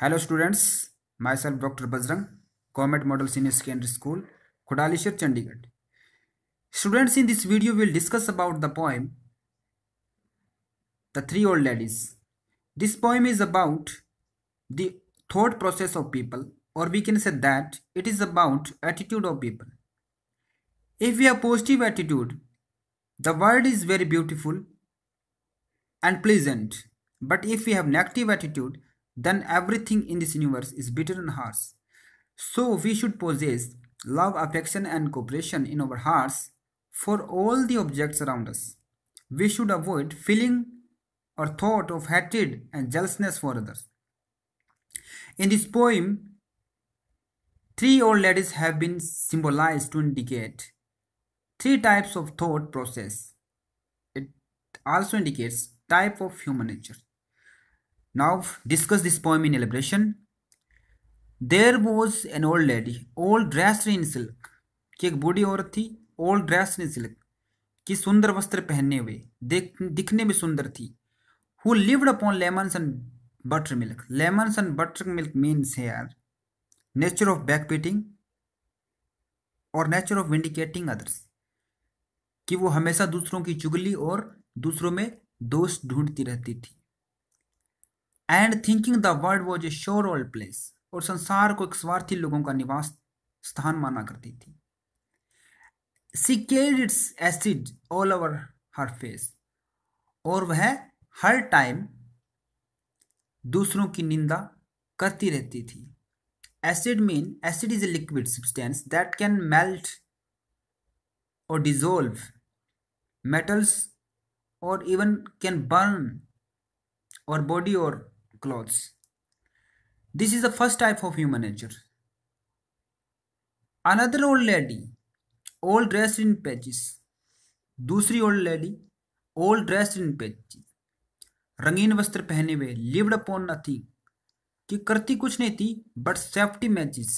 Hello students, myself Dr. Bajrang, Comet Model Senior Secondary School, Kodalishar, Chandigarh. Students, in this video we will discuss about the poem The Three Old Ladies. This poem is about the thought process of people or we can say that it is about attitude of people. If we have positive attitude, the world is very beautiful and pleasant. But if we have negative attitude, then everything in this universe is bitter and harsh. So we should possess love, affection, and cooperation in our hearts for all the objects around us. We should avoid feeling or thought of hatred and jealousness for others. In this poem, three old ladies have been symbolized to indicate three types of thought process. It also indicates type of human nature. Now discuss this poem in elaboration. There was an old lady old dressed in silk कि एक बूढ़ी औरत थी old dressed in silk कि सुंदर वस्त्र पहने हुए देख दिखने में सुंदर थी who lived upon lemons and butter milk lemons and butter milk means her nature of back biting और नेचर ऑफ विंडिकेटिंग अदर्स कि वो हमेशा दूसरों की चुगली और दूसरों में दोष ढूंढती रहती थी and thinking the world was a sour old place और संसार को एक स्वार्थी लोगों का निवास स्थान माना करती थी she care its acid all over her face और वह हर टाइम दूसरों की निंदा करती रहती थी acid mean acid is a liquid substance that can melt और डिजोल्व मेटल्स और इवन कैन बर्न और बॉडी और clothes. This is the first type of humanager. Another old lady, all dressed in patches. दूसरी old lady old dressed in patchy रंगीन वस्त्र पहने हुए lived upon nothing कि करती कुछ नहीं थी बट सेफ्टी मैचेस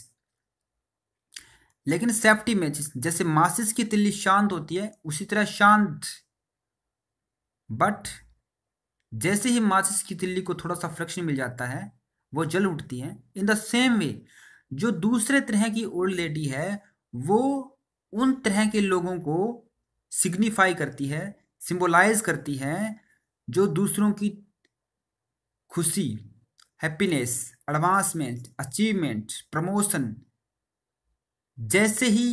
लेकिन सेफ्टी मैचेस जैसे मासिस की तिल्ली शांत होती है उसी तरह शांत बट जैसे ही माचिस की तिल्ली को थोड़ा सा फ्रिक्शन मिल जाता है वो जल उठती है इन द सेम वे जो दूसरे तरह की ओल्ड लेडी है वो उन तरह के लोगों को सिग्निफाई करती है सिंबलाइज करती है जो दूसरों की खुशी हैप्पीनेस एडवांसमेंट अचीवमेंट प्रमोशन जैसे ही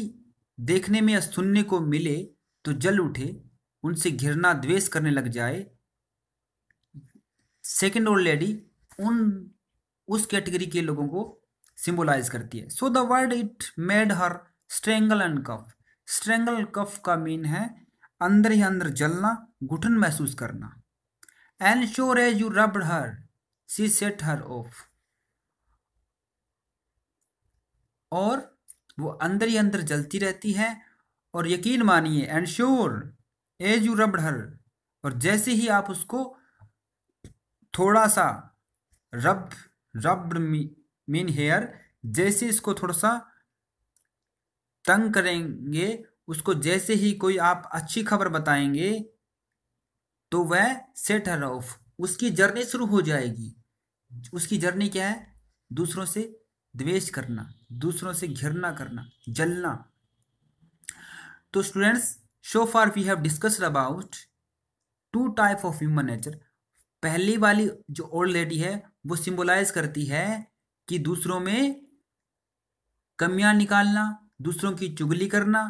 देखने में या सुनने को मिले तो जल उठे उनसे घिरना द्वेष करने लग जाए सेकेंड ओल्ड लेडी उन उस कैटेगरी के लोगों को सिंबलाइज करती है so the word it made her strangle and cough strangle cough का मीन है अंदर ही अंदर जलना घुटन महसूस करना and sure as you rub her C set her of और वो अंदर ही अंदर जलती रहती है और यकीन मानिए and sure as you rub हर और जैसे ही आप उसको थोड़ा सा रब रब मीन हेयर जैसे इसको थोड़ा सा तंग करेंगे उसको जैसे ही कोई आप अच्छी खबर बताएंगे तो वह सेट हर ऑफ उसकी जर्नी शुरू हो जाएगी उसकी जर्नी क्या है दूसरों से द्वेष करना दूसरों से घिरना करना जलना तो students so far we have discussed about two type of human nature पहली वाली जो ओल्ड लेडी है वो सिंबलाइज करती है कि दूसरों में कमियां निकालना दूसरों की चुगली करना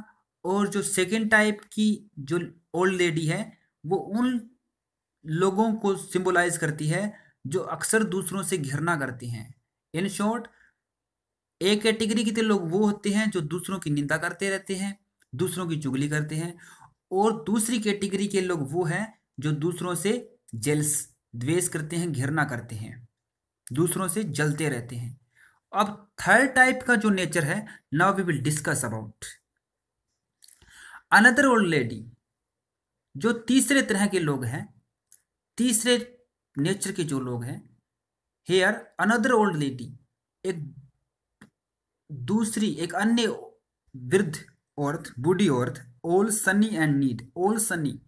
और जो सेकेंड टाइप की जो ओल्ड लेडी है वो उन लोगों को सिंबलाइज करती है जो अक्सर दूसरों से घृणा करती हैं इन शॉर्ट ए कैटेगरी के लोग वो होते हैं जो दूसरों की निंदा करते रहते हैं दूसरों की चुगली करते हैं और दूसरी कैटेगरी के लोग वो हैं जो दूसरों से जेल्स द्वेष करते हैं घृणा करते हैं दूसरों से जलते रहते हैं अब थर्ड टाइप का जो नेचर है now we will discuss about another old lady जो तीसरे तरह के लोग हैं तीसरे नेचर के जो लोग हैं हेयर अनदर ओल्ड लेडी एक दूसरी एक अन्य वृद्ध औरत बूढ़ी औरत old sunny and neat old sunny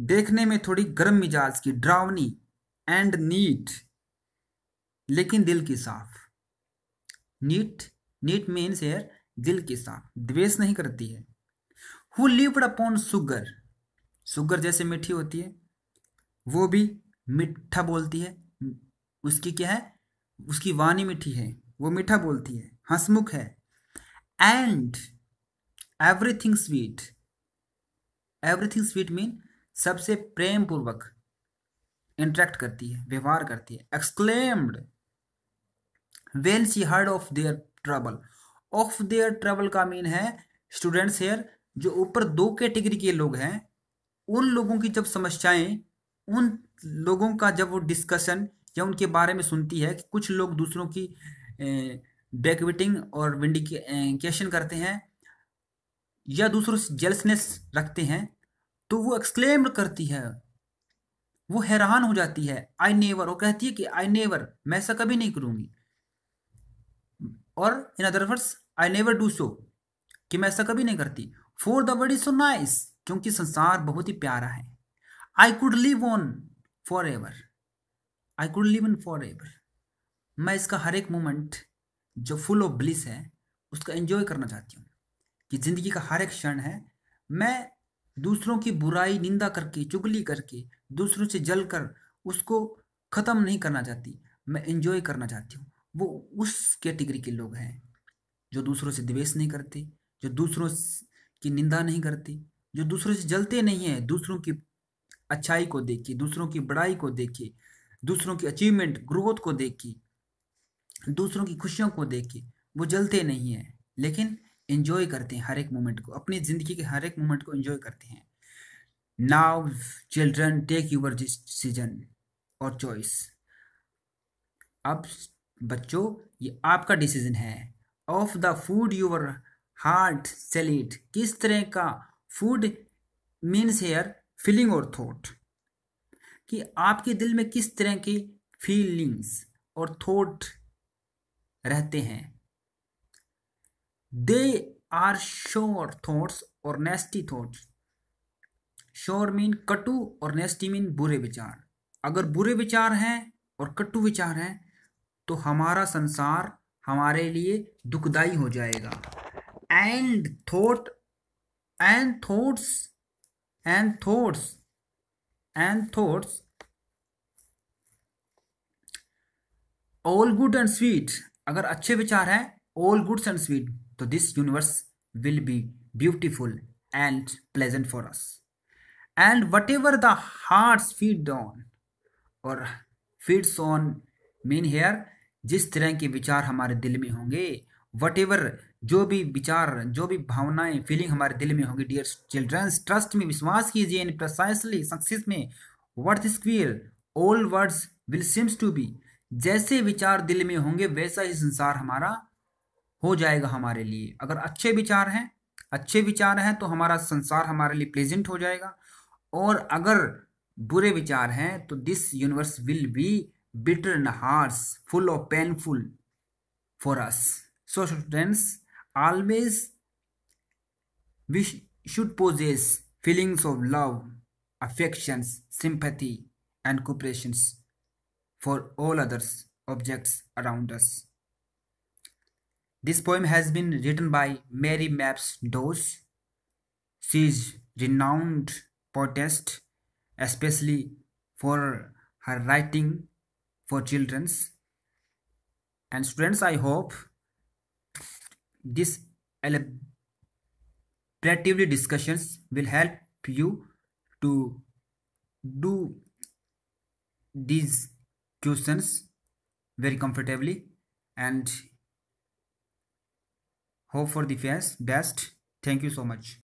देखने में थोड़ी गर्म मिजाज की ड्रावनी एंड नीट लेकिन दिल की साफ नीट नीट मीन्स हेयर दिल की साफ द्वेष नहीं करती है who lived upon sugar sugar जैसे मीठी होती है वो भी मीठा बोलती है उसकी क्या है उसकी वाणी मीठी है वो मीठा बोलती है हंसमुख है and everything sweet everything sweet mean सबसे प्रेम पूर्वक इंटरेक्ट करती है व्यवहार करती है exclaimed when she heard of their trouble of their trouble का मीन है स्टूडेंट्स हेयर जो ऊपर दो कैटेगरी के, के लोग हैं उन लोगों की जब समस्याएं उन लोगों का जब वो डिस्कशन या उनके बारे में सुनती है कि कुछ लोग दूसरों की बैकविटिंग और विंडिकेशन करते हैं या दूसरों से जेलसनेस रखते हैं तो वो एक्सक्लेम करती है वो हैरान हो जाती है आई नेवर वो कहती है कि आई नेवर मैं ऐसा कभी नहीं करूंगी और in other words I never do so कि मैं ऐसा कभी नहीं करती for the word is so nice क्योंकि संसार बहुत ही प्यारा है I could live on forever I could live in forever मैं इसका हर एक मोमेंट जो फुल ऑफ ब्लिस है उसका एंजॉय करना चाहती हूँ कि ज़िंदगी का हर एक क्षण है मैं दूसरों की बुराई निंदा करके चुगली करके दूसरों से जल कर उसको ख़त्म नहीं करना चाहती मैं इंजॉय करना चाहती हूँ वो उस कैटेगरी के लोग हैं जो दूसरों से द्वेष नहीं करते जो दूसरों की निंदा नहीं करते जो दूसरों से जलते नहीं हैं दूसरों की अच्छाई को देखे दूसरों की बड़ाई को देखे दूसरों की अचीवमेंट ग्रोथ को देख के दूसरों की खुशियों को देख के वो जलते नहीं हैं लेकिन इंजॉय करते हैं हर एक मोमेंट को अपनी ज़िंदगी के हर एक मोमेंट को इंजॉय करते हैं now children take your decision और चॉइस अब बच्चों ये आपका डिसीजन है of the food your heart सेलिट किस तरह का फूड मीन्स हेयर फीलिंग और थॉट कि आपके दिल में किस तरह की फीलिंग्स और थॉट रहते हैं दे आर श्योर थॉट्स और नेस्टी थॉट्स श्योर मीन कटु और नेस्टी मीन बुरे विचार अगर बुरे विचार हैं और कटु विचार हैं तो हमारा संसार हमारे लिए दुखदाई हो जाएगा and thought and thoughts and thoughts and thoughts all good and sweet अगर अच्छे विचार हैं ऑल गुड्स एंड स्वीट तो this universe will be beautiful and pleasant for us and whatever the heart feed on और feeds on mean here जिस तरह के विचार हमारे दिल में होंगे वट एवर जो भी विचार जो भी भावनाएं फीलिंग हमारे दिल में होंगी डियर चिल्ड्रंस ट्रस्ट में विश्वास कीजिए इन प्रसाइसली सक्सेस में worth square old words will seems to be जैसे विचार दिल में होंगे वैसा ही संसार हमारा हो जाएगा हमारे लिए अगर अच्छे विचार हैं अच्छे विचार हैं तो हमारा संसार हमारे लिए प्लेजेंट हो जाएगा और अगर बुरे विचार हैं तो this universe will be bitter and harsh full of painful for us so students always we should possess feelings of love affection sympathy and cooperations for all others objects around us This poem has been written by Mary Mapes Dose. She is renowned poetess, especially for her writing for children's. And students, I hope this elaboratively discussions will help you to do these questions very comfortably and hope for the best thank you so much